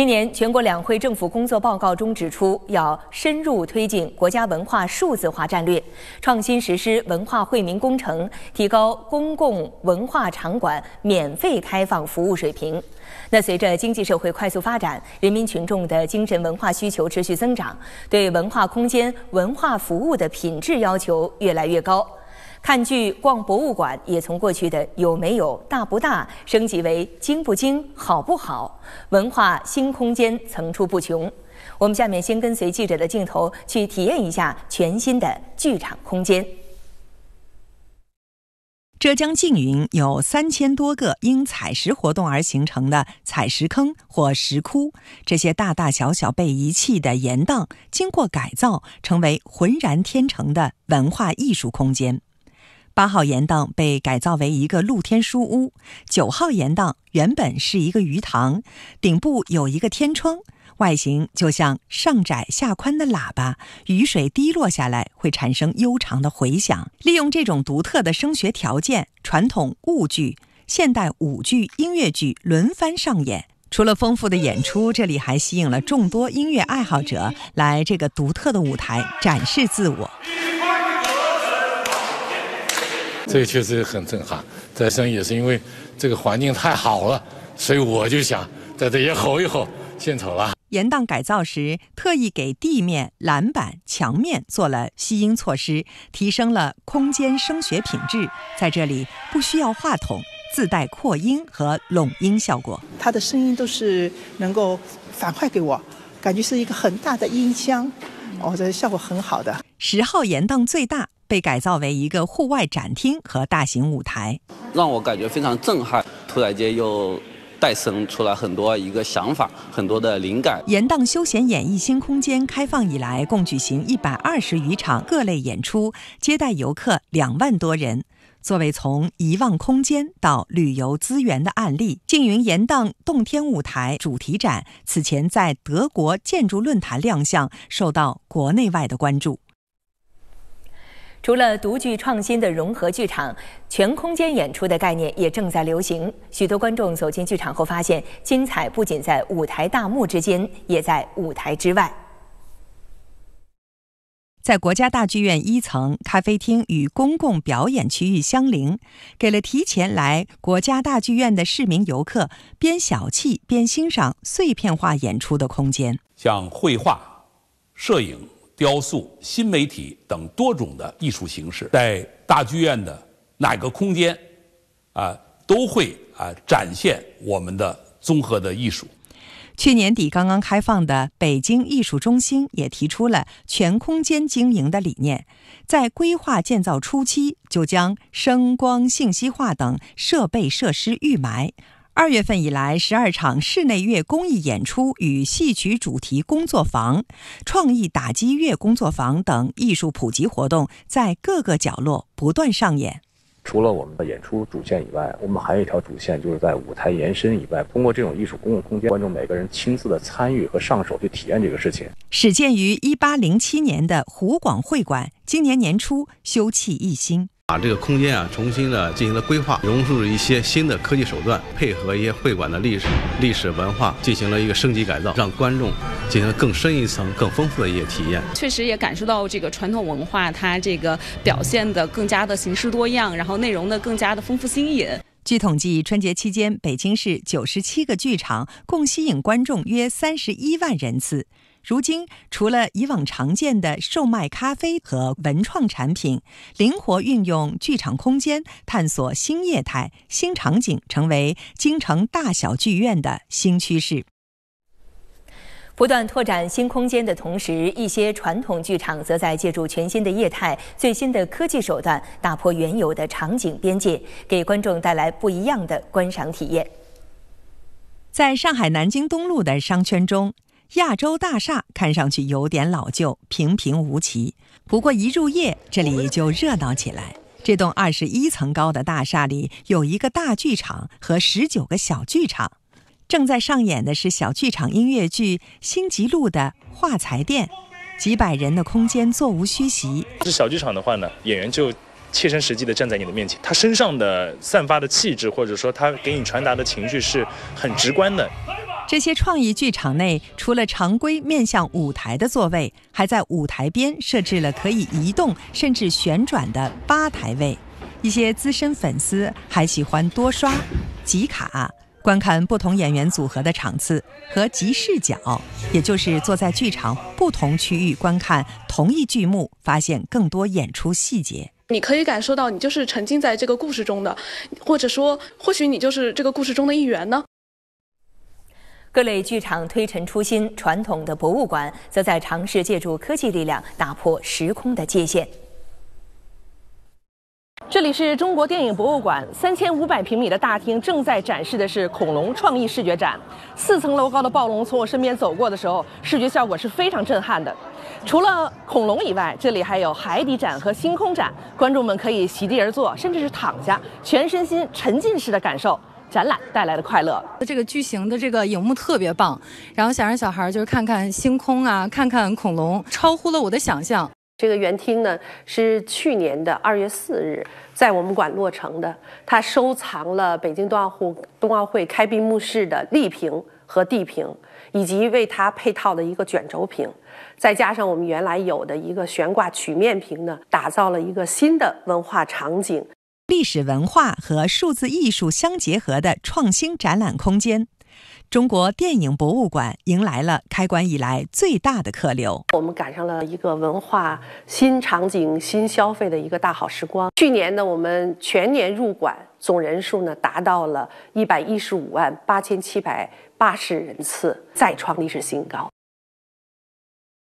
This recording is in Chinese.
今年全国两会政府工作报告中指出，要深入推进国家文化数字化战略，创新实施文化惠民工程，提高公共文化场馆免费开放服务水平。那随着经济社会快速发展，人民群众的精神文化需求持续增长，对文化空间、文化服务的品质要求越来越高。看剧、逛博物馆也从过去的有没有、大不大，升级为精不精、好不好。文化新空间层出不穷。我们下面先跟随记者的镜头去体验一下全新的剧场空间。浙江缙云有三千多个因采石活动而形成的采石坑或石窟，这些大大小小被遗弃的岩宕，经过改造，成为浑然天成的文化艺术空间。八号岩档被改造为一个露天书屋，九号岩档原本是一个鱼塘，顶部有一个天窗，外形就像上窄下宽的喇叭，雨水滴落下来会产生悠长的回响。利用这种独特的声学条件，传统舞剧、现代舞剧、音乐剧轮番上演。除了丰富的演出，这里还吸引了众多音乐爱好者来这个独特的舞台展示自我。这个确实很震撼，再生也是因为这个环境太好了，所以我就想在这也吼一吼，献丑了。岩宕改造时，特意给地面、栏板、墙面做了吸音措施，提升了空间声学品质。在这里不需要话筒，自带扩音和拢音效果。它的声音都是能够反馈给我，感觉是一个很大的音箱，哦，这效果很好的。十号岩荡最大。被改造为一个户外展厅和大型舞台，让我感觉非常震撼。突然间又诞生出来很多一个想法，很多的灵感。延宕休闲演艺新空间开放以来，共举行一百二十余场各类演出，接待游客两万多人。作为从遗忘空间到旅游资源的案例，缙云延宕洞天舞台主题展此前在德国建筑论坛亮相，受到国内外的关注。除了独具创新的融合剧场、全空间演出的概念也正在流行，许多观众走进剧场后发现，精彩不仅在舞台大幕之间，也在舞台之外。在国家大剧院一层，咖啡厅与公共表演区域相邻，给了提前来国家大剧院的市民游客边小憩边欣赏碎片化演出的空间。像绘画、摄影。雕塑、新媒体等多种的艺术形式，在大剧院的哪个空间，啊，都会啊展现我们的综合的艺术。去年底刚刚开放的北京艺术中心也提出了全空间经营的理念，在规划建造初期就将声光信息化等设备设施预埋。二月份以来，十二场室内乐公益演出与戏曲主题工作坊、创意打击乐工作坊等艺术普及活动在各个角落不断上演。除了我们的演出主线以外，我们还有一条主线，就是在舞台延伸以外，通过这种艺术公共空间，观众每个人亲自的参与和上手去体验这个事情。始建于一八零七年的湖广会馆，今年年初修葺一新。把这个空间啊重新的进行了规划，融入了一些新的科技手段，配合一些会馆的历史历史文化，进行了一个升级改造，让观众进行了更深一层、更丰富的一些体验。确实也感受到这个传统文化，它这个表现的更加的形式多样，然后内容呢更加的丰富新颖。据统计，春节期间，北京市九十七个剧场共吸引观众约三十一万人次。如今，除了以往常见的售卖咖啡和文创产品，灵活运用剧场空间，探索新业态、新场景，成为京城大小剧院的新趋势。不断拓展新空间的同时，一些传统剧场则在借助全新的业态、最新的科技手段，打破原有的场景边界，给观众带来不一样的观赏体验。在上海南京东路的商圈中，亚洲大厦看上去有点老旧、平平无奇。不过一入夜，这里就热闹起来。这栋二十一层高的大厦里有一个大剧场和十九个小剧场。正在上演的是小剧场音乐剧《星级路的画材店》，几百人的空间座无虚席。是小剧场的话呢，演员就切身实际的站在你的面前，他身上的散发的气质，或者说他给你传达的情绪是很直观的。这些创意剧场内，除了常规面向舞台的座位，还在舞台边设置了可以移动甚至旋转的吧台位。一些资深粉丝还喜欢多刷几卡。观看不同演员组合的场次和集视角，也就是坐在剧场不同区域观看同一剧目，发现更多演出细节。你可以感受到，你就是沉浸在这个故事中的，或者说，或许你就是这个故事中的一员呢。各类剧场推陈出新，传统的博物馆则在尝试借助科技力量打破时空的界限。这里是中国电影博物馆，三千五百平米的大厅正在展示的是恐龙创意视觉展。四层楼高的暴龙从我身边走过的时候，视觉效果是非常震撼的。除了恐龙以外，这里还有海底展和星空展，观众们可以席地而坐，甚至是躺下，全身心沉浸式的感受展览带来的快乐。这个巨型的这个影幕特别棒，然后想让小孩就是看看星空啊，看看恐龙，超乎了我的想象。这个园厅呢，是去年的二月四日，在我们馆落成的。他收藏了北京冬奥会、冬奥会开闭幕式的立屏和地屏，以及为它配套的一个卷轴屏，再加上我们原来有的一个悬挂曲面屏呢，打造了一个新的文化场景、历史文化和数字艺术相结合的创新展览空间。中国电影博物馆迎来了开馆以来最大的客流。我们赶上了一个文化新场景、新消费的一个大好时光。去年呢，我们全年入馆总人数呢达到了一百一十五万八千七百八十人次，再创历史新高。